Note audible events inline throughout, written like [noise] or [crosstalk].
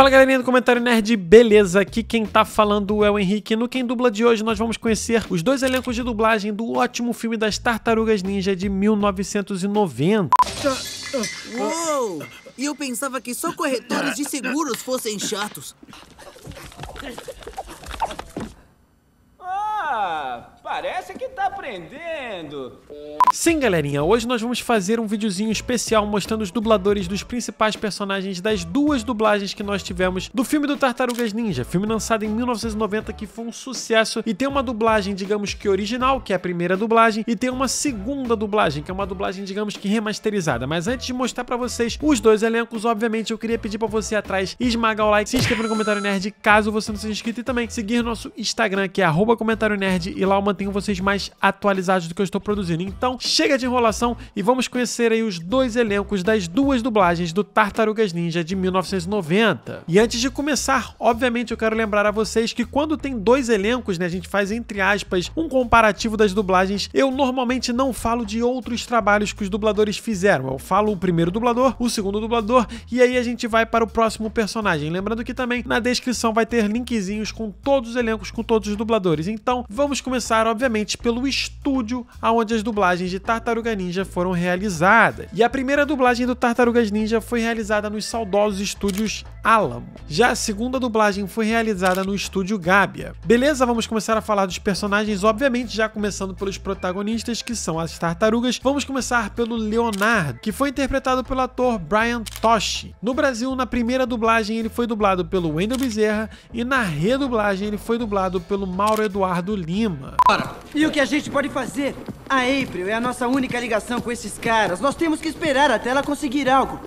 Fala galerinha do Comentário Nerd, beleza? Aqui quem tá falando é o Henrique. No Quem Dubla de hoje nós vamos conhecer os dois elencos de dublagem do ótimo filme das Tartarugas Ninja de 1990. Uou! E eu pensava que só corretores de seguros fossem chatos. Ah, Parece que tá aprendendo. Sim, galerinha, hoje nós vamos fazer um videozinho especial mostrando os dubladores dos principais personagens das duas dublagens que nós tivemos do filme do Tartarugas Ninja, filme lançado em 1990 que foi um sucesso e tem uma dublagem, digamos que original, que é a primeira dublagem, e tem uma segunda dublagem, que é uma dublagem, digamos que remasterizada. Mas antes de mostrar para vocês os dois elencos, obviamente eu queria pedir para você atrás esmagar o like, se inscrever no comentário nerd caso você não seja inscrito e também seguir nosso Instagram que é @comentarionerd e lá uma mantenho vocês mais atualizados do que eu estou produzindo. Então, chega de enrolação e vamos conhecer aí os dois elencos das duas dublagens do Tartarugas Ninja de 1990. E antes de começar, obviamente eu quero lembrar a vocês que quando tem dois elencos, né, a gente faz entre aspas um comparativo das dublagens, eu normalmente não falo de outros trabalhos que os dubladores fizeram. Eu falo o primeiro dublador, o segundo dublador e aí a gente vai para o próximo personagem. Lembrando que também na descrição vai ter linkzinhos com todos os elencos, com todos os dubladores. Então, vamos começar obviamente, pelo estúdio aonde as dublagens de Tartaruga Ninja foram realizadas. E a primeira dublagem do Tartarugas Ninja foi realizada nos saudosos estúdios Alamo. Já a segunda dublagem foi realizada no estúdio Gábia. Beleza, vamos começar a falar dos personagens, obviamente já começando pelos protagonistas, que são as tartarugas. Vamos começar pelo Leonardo, que foi interpretado pelo ator Brian Toshi. No Brasil, na primeira dublagem, ele foi dublado pelo Wendel Bezerra e na redublagem ele foi dublado pelo Mauro Eduardo Lima. Ora, e o que a gente pode fazer? A April é a nossa única ligação com esses caras. Nós temos que esperar até ela conseguir algo.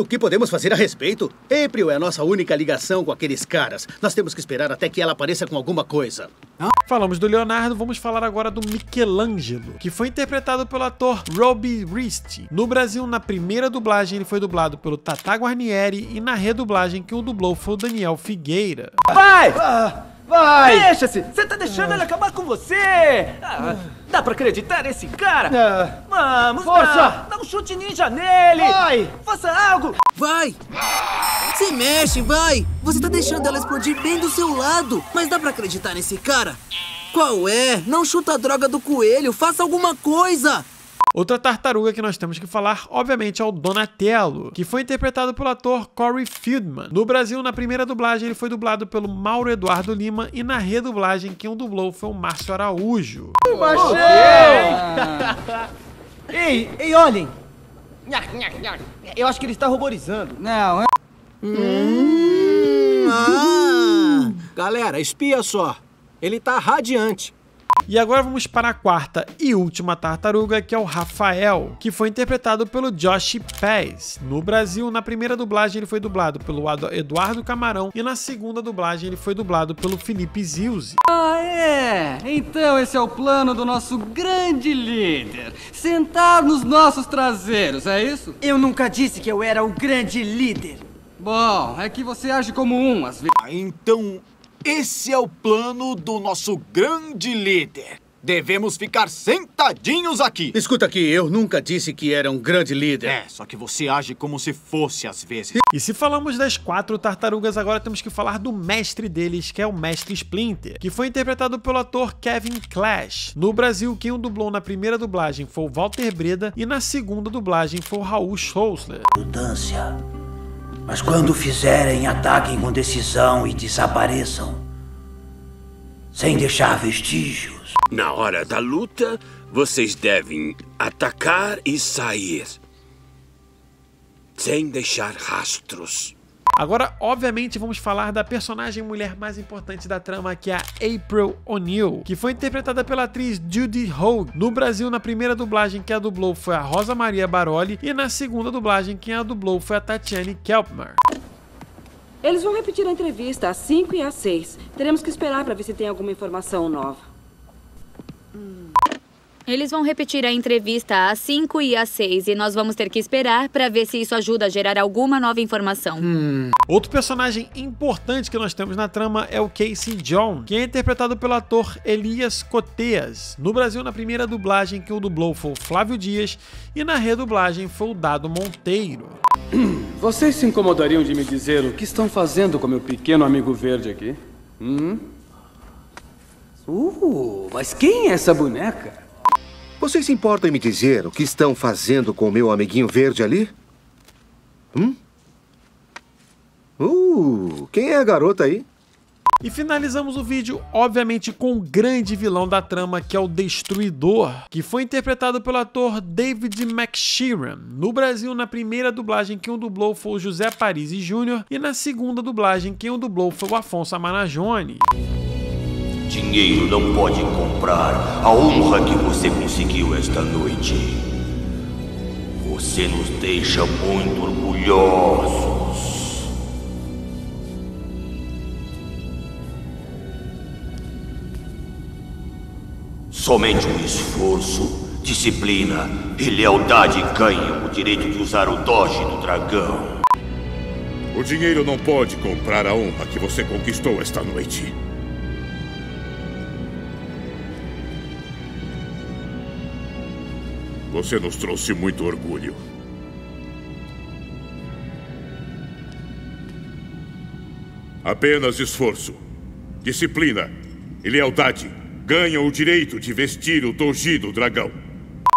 O que podemos fazer a respeito? April é a nossa única ligação com aqueles caras. Nós temos que esperar até que ela apareça com alguma coisa. Ah. Falamos do Leonardo, vamos falar agora do Michelangelo, que foi interpretado pelo ator Robbie Rist. No Brasil, na primeira dublagem, ele foi dublado pelo Tata Guarnieri e na redublagem, que o dublou foi o Daniel Figueira. Vai! Ah. Vai! Deixa-se! Você tá deixando ah. ela acabar com você! Ah, hum. dá pra acreditar nesse cara? Ah. Vamos, Força! Dá, dá um chute ninja nele! Vai! Faça algo! Vai! Se mexe, vai! Você tá deixando ela explodir bem do seu lado! Mas dá pra acreditar nesse cara? Qual é? Não chuta a droga do coelho! Faça alguma coisa! Outra tartaruga que nós temos que falar, obviamente, é o Donatello, que foi interpretado pelo ator Corey Feldman. No Brasil, na primeira dublagem, ele foi dublado pelo Mauro Eduardo Lima e na redublagem, quem o dublou foi o Márcio Araújo. Oh, Baixei! ei, ei, olhem! Eu acho que ele está ruborizando. Não, é... Hum. Ah, galera, espia só. Ele está radiante. E agora vamos para a quarta e última tartaruga, que é o Rafael, que foi interpretado pelo Josh Paz. No Brasil, na primeira dublagem ele foi dublado pelo Eduardo Camarão e na segunda dublagem ele foi dublado pelo Felipe Zilzi. Ah, é? Então esse é o plano do nosso grande líder. Sentar nos nossos traseiros, é isso? Eu nunca disse que eu era o grande líder. Bom, é que você age como um às vezes. Ah, então esse é o plano do nosso grande líder. Devemos ficar sentadinhos aqui. Escuta aqui, eu nunca disse que era um grande líder. É, só que você age como se fosse às vezes. E se falamos das quatro tartarugas, agora temos que falar do mestre deles, que é o mestre Splinter, que foi interpretado pelo ator Kevin Clash. No Brasil, quem o dublou na primeira dublagem foi o Walter Breda e na segunda dublagem foi o Raul Schlossler. Mudança mas quando fizerem, ataquem com decisão e desapareçam. Sem deixar vestígios. Na hora da luta, vocês devem atacar e sair. Sem deixar rastros. Agora, obviamente, vamos falar da personagem mulher mais importante da trama, que é a April O'Neil, que foi interpretada pela atriz Judy Hogue. No Brasil, na primeira dublagem que a dublou foi a Rosa Maria Baroli e na segunda dublagem quem a dublou foi a Tatiane Kelpmer. Eles vão repetir a entrevista às 5 e às 6. Teremos que esperar para ver se tem alguma informação nova. Hum. Eles vão repetir a entrevista às 5 e às 6 e nós vamos ter que esperar para ver se isso ajuda a gerar alguma nova informação. Hum. Outro personagem importante que nós temos na trama é o Casey John, que é interpretado pelo ator Elias Coteias. No Brasil, na primeira dublagem que o dublou foi o Flávio Dias e na redublagem foi o Dado Monteiro. [clears throat] Vocês se incomodariam de me dizer o que estão fazendo com meu pequeno amigo verde aqui? Hum? Uh, mas quem é essa boneca? Vocês se importam em me dizer o que estão fazendo com o meu amiguinho verde ali? Hum? Uh, quem é a garota aí? E finalizamos o vídeo, obviamente, com o grande vilão da trama, que é o Destruidor, que foi interpretado pelo ator David McSheeran. No Brasil, na primeira dublagem, quem o dublou foi o José Paris Júnior, e na segunda dublagem, quem o dublou foi o Afonso Amanajone. Dinheiro não pode comprar a honra que você conseguiu esta noite. Você nos deixa muito orgulhosos. Somente um esforço, disciplina e lealdade ganham o direito de usar o doge do dragão. O dinheiro não pode comprar a honra que você conquistou esta noite. Você nos trouxe muito orgulho. Apenas esforço, disciplina e lealdade ganham o direito de vestir o Toji do dragão.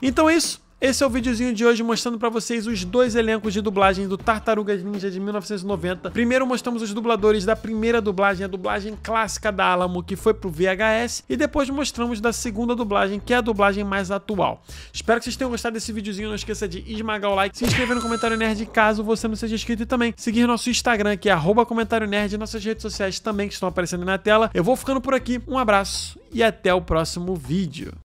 Então é isso. Esse é o videozinho de hoje mostrando para vocês os dois elencos de dublagem do Tartarugas Ninja de 1990. Primeiro mostramos os dubladores da primeira dublagem, a dublagem clássica da Alamo, que foi pro VHS, e depois mostramos da segunda dublagem, que é a dublagem mais atual. Espero que vocês tenham gostado desse videozinho, não esqueça de esmagar o like, se inscrever no comentário nerd caso você não seja inscrito e também seguir nosso Instagram, que é arroba comentário nerd, nossas redes sociais também que estão aparecendo na tela. Eu vou ficando por aqui, um abraço e até o próximo vídeo.